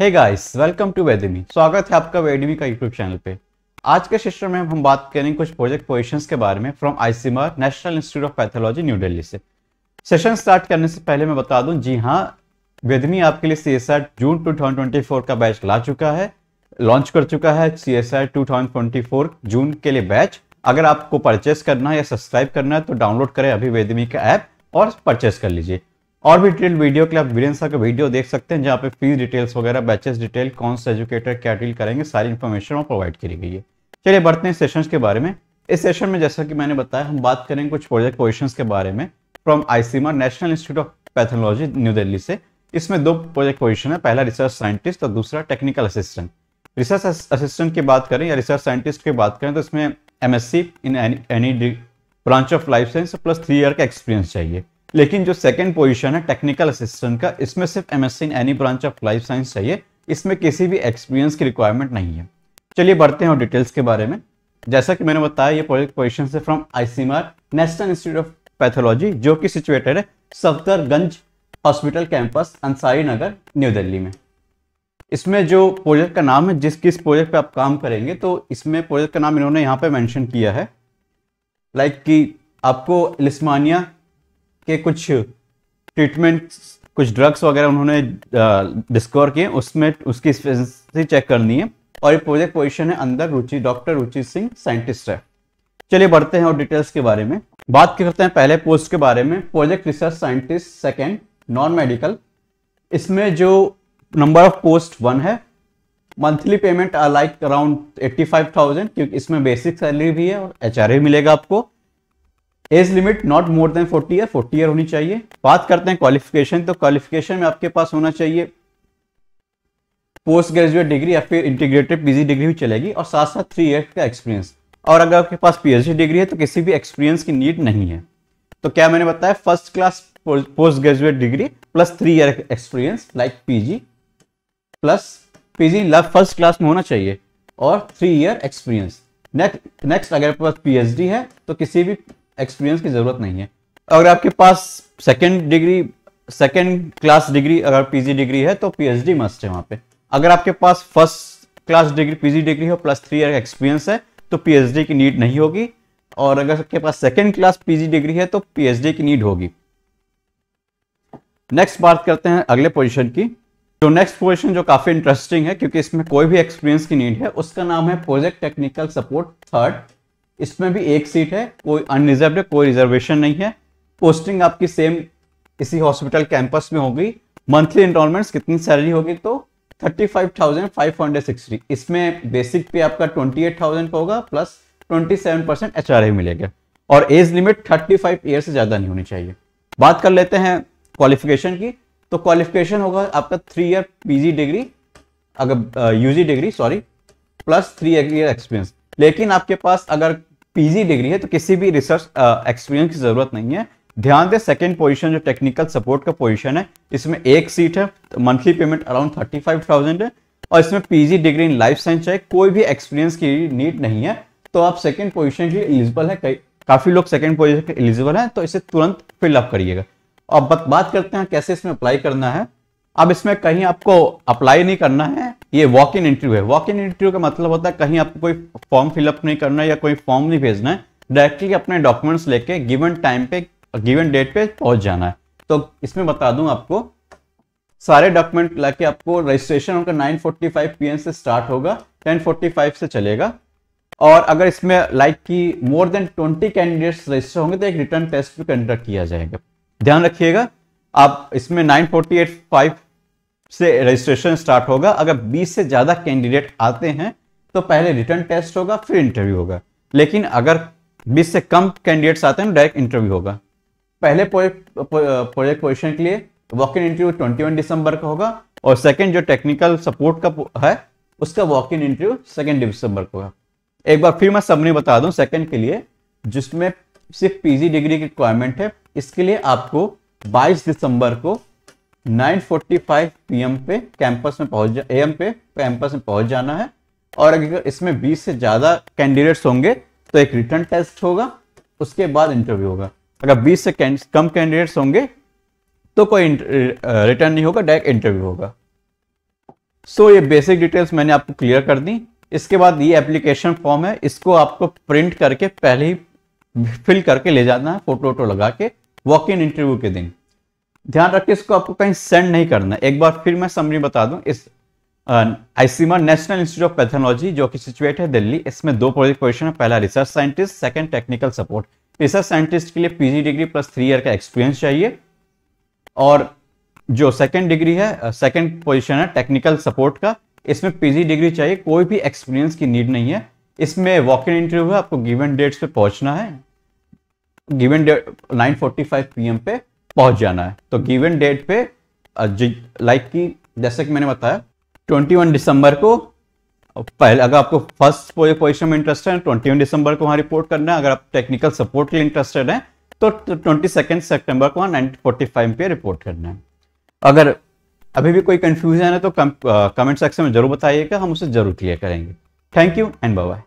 hey guys welcome to वेदमी स्वागत है आपका वेडमी का यूट्यूब चैनल पे आज के सेशन में हम बात करेंगे कुछ प्रोजेक्ट पोजिशंस के बारे में from ICMR national institute of pathology New Delhi से सेशन स्टार्ट करने से पहले मैं बता दूं जी हाँ वेदमी आपके लिए सी जून टू का बैच ला चुका है लॉन्च कर चुका है सी एस जून के लिए बैच अगर आपको परचेस करना है या सब्सक्राइब करना है तो डाउनलोड करें अभी वेदमी का ऐप और परचेस कर लीजिए और भी डिटेल वीडियो के लिए आप वीरेंद्र सर का वीडियो देख सकते हैं जहाँ पे फीस डिटेल्स वगैरह बैचेस डिटेल कौन से एजुकेटर क्या डील करेंगे सारी इन्फॉर्मेशन वहाँ प्रोवाइड करी गई है चलिए बढ़ते हैं सेशन के बारे में इस सेशन में जैसा कि मैंने बताया हम बात करेंगे कुछ प्रोजेक्ट क्वेश्चन के बारे में from I national institute of pathology New Delhi से इसमें दो प्रोजेक्ट क्वेश्चन है पहला रिसर्च साइंटिस्ट और दूसरा टेक्निकल असिस्टेंट रिसर्च असिस्टेंट की बात करें या रिसर्च साइंटिस्ट की बात करें तो इसमें M in any branch of life science plus three year का एक्सपीरियंस चाहिए लेकिन जो सेकंड पोजीशन है टेक्निकल असिस्टेंट का इसमें सिर्फ MSc in any branch of life science चाहिए इसमें किसी भी एक्सपीरियंस की रिक्वायरमेंट नहीं है चलिए बढ़ते हैं और डिटेल्स के बारे में जैसा कि मैंने बताया ये प्रोजेक्ट पोजिशन से from ICMR national institute of pathology जो कि सिचुएटेड है Safdarjung hospital campus Ansari Nagar New Delhi में इसमें जो प्रोजेक्ट का नाम है जिस किस प्रोजेक्ट पे आप काम करेंगे तो इसमें प्रोजेक्ट का नाम इन्होंने यहाँ पे मेंशन किया है लाइक like कि आपको लिस्मानिया के कुछ ट्रीटमेंट्स कुछ ड्रग्स वगैरह उन्होंने डिस्कवर किए उसमें उसकी स्पेसिफिसिटी चेक करनी है और ये प्रोजेक्ट पोजिशन है अंदर रुचि डॉक्टर रुचि सिंह साइंटिस्ट है चलिए बढ़ते हैं और डिटेल्स के बारे में बात करते हैं पहले पोस्ट के बारे में project research scientist second non medical इसमें जो नंबर ऑफ पोस्ट वन है monthly payment like around eighty five thousand क्योंकि इसमें बेसिक सैलरी भी है और एच मिलेगा आपको age limit not more than forty year forty year होनी चाहिए बात करते हैं क्वालिफिकेशन तो क्वालिफिकेशन में आपके पास होना चाहिए पोस्ट ग्रेजुएट डिग्री या फिर इंटीग्रेटेड पीजी डिग्री भी चलेगी और साथ साथ थ्री ईयर का एक्सपीरियंस और अगर आपके पास पीएचडी डिग्री है तो किसी भी एक्सपीरियंस की नीड नहीं है तो क्या मैंने बताया first class post graduate degree plus three year experience like PG plus PG love first class में होना चाहिए और थ्री ईयर एक्सपीरियंस नेक्स्ट अगर अगर पास पीएचडी है तो किसी भी एक्सपीरियंस की ज़रूरत नहीं है अगर आपके पास second degree second class degree अगर पीजी डिग्री है तो पीएचडी मस्ट है वहां पे अगर आपके पास first class degree PG degree हो प्लस थ्री ईयर का एक्सपीरियंस है तो पीएचडी की नीड नहीं होगी और अगर आपके पास सेकेंड क्लास पीजी डिग्री है तो पीएचडी की नीड होगी नेक्स्ट बात करते हैं अगले पोजिशन की जो नेक्स्ट पोजिशन जो काफी इंटरेस्टिंग है क्योंकि इसमें कोई भी एक्सपीरियंस की नीड है उसका नाम है प्रोजेक्ट टेक्निकल सपोर्ट थर्ड इसमें भी एक सीट है कोई अनरिजर्व है कोई रिजर्वेशन नहीं है पोस्टिंग आपकी सेम इसी हॉस्पिटल कैंपस में होगी मंथली इनरोलमेंट्स कितनी सैलरी होगी तो thirty five thousand five hundred sixty इसमें बेसिक पे आपका ट्वेंटी एट थाउजेंड का होगा plus twenty seven percent H R I मिलेगा और age limit thirty five year से ज़्यादा नहीं होनी चाहिए बात कर लेते हैं क्वालिफिकेशन की तो क्वालिफिकेशन होगा आपका थ्री ईयर पीजी डिग्री अगर UG degree sorry plus three year experience लेकिन आपके पास अगर पीजी डिग्री है तो किसी भी रिसर्च एक्सपीरियंस की जरूरत नहीं है ध्यान दें सेकेंड पोजिशन जो टेक्निकल सपोर्ट का पोजिशन है इसमें एक सीट है तो monthly payment around thirty five thousand है और इसमें PG degree in life science चाहिए कोई भी एक्सपीरियंस की नीड नहीं है तो आप सेकेंड पोजिशन के लिए एलिजिबल है कई काफ़ी लोग सेकेंड पोजिशन के एलिजिबल है तो इसे तुरंत फिलअप करिएगा अब बात करते हैं कैसे इसमें अप्लाई करना है अब इसमें कहीं आपको अप्लाई नहीं करना है ये वॉक इन इंटरव्यू है वॉक इन इंटरव्यू का मतलब होता है कहीं आपको कोई फॉर्म फिलअप नहीं करना है या कोई फॉर्म नहीं भेजना है डायरेक्टली अपने डॉक्यूमेंट्स लेके गिवन टाइम पे गिवन डेट पे पहुंच जाना है तो इसमें बता दूं आपको सारे डॉक्यूमेंट लाके आपको रजिस्ट्रेशन उनका 9:45 एम से स्टार्ट होगा 10:45 से चलेगा और अगर इसमें लाइक की मोर देन 20 कैंडिडेट्स रजिस्टर होंगे तो एक रिटर्न टेस्ट भी कंडक्ट किया जाएगा ध्यान रखिएगा आप इसमें नाइन फोर्टी एट फाइव से रजिस्ट्रेशन स्टार्ट होगा अगर 20 से ज़्यादा कैंडिडेट आते हैं तो पहले रिटर्न टेस्ट होगा फिर इंटरव्यू होगा लेकिन अगर 20 से कम कैंडिडेट्स आते हैं डायरेक्ट इंटरव्यू होगा पहले प्रोजेक्ट पोजिशन के लिए वॉक इन इंटरव्यू ट्वेंटी दिसंबर का होगा और सेकेंड जो टेक्निकल सपोर्ट का है उसका वॉक इन इंटरव्यू सेकेंड दिसंबर को होगा एक बार फिर मैं सबने बता दूं सेकंड के लिए जिसमें सिर्फ पीजी डिग्री की रिक्वायरमेंट है इसके लिए आपको 22 दिसंबर को 9:45 पीएम पे कैंपस में पहुंच जा एम पे कैंपस में पहुंच जाना है और अगर इसमें 20 से ज़्यादा कैंडिडेट्स होंगे तो एक रिटर्न टेस्ट होगा उसके बाद इंटरव्यू होगा अगर 20 से कम कैंडिडेट्स होंगे तो कोई रिटर्न नहीं होगा डायरेक्ट इंटरव्यू होगा सो so, ये बेसिक डिटेल्स मैंने आपको क्लियर कर दी इसके बाद ये एप्लीकेशन फॉर्म है इसको आपको प्रिंट करके पहले ही फिल करके ले जाना है फोटो वोटो लगा के वॉक इन इंटरव्यू के दिन ध्यान रखिए इसको आपको कहीं सेंड नहीं करना एक बार फिर मैं समरी बता दूं इस ICMR national institute of pathology जो कि सिचुएट है दिल्ली इसमें दो प्रोजेक्ट है पहला research scientist second technical support research scientist के लिए PG degree plus three year का एक्सपीरियंस चाहिए और जो सेकंड डिग्री है सेकंड पोजीशन है टेक्निकल सपोर्ट का इसमें पीजी डिग्री चाहिए कोई भी एक्सपीरियंस की नीड नहीं है इसमें वॉक इन इंटरव्यू है आपको गिवन डेट्स पे पहुंचना है गिवन डेट नाइन फोर्टी पे पहुंच जाना है तो गिवन डेट पे लाइक की जैसे कि मैंने बताया 21 दिसंबर को पहले अगर आपको फर्स्ट पोजिशन में इंटरेस्टेड है ट्वेंटी वन दिसंबर को वहां रिपोर्ट करना है अगर आप टेक्निकल सपोर्ट के लिए इंटरेस्टेड है तो ट्वेंटी सेकेंड सेप्टेम्बर को वहां नाइनटीन फोर्टी फाइव पे रिपोर्ट करना है अगर अभी भी कोई कंफ्यूजन है तो कमेंट सेक्शन में जरूर बताइएगा हम उसे जरूर क्लियर करेंगे थैंक यू एंड बाय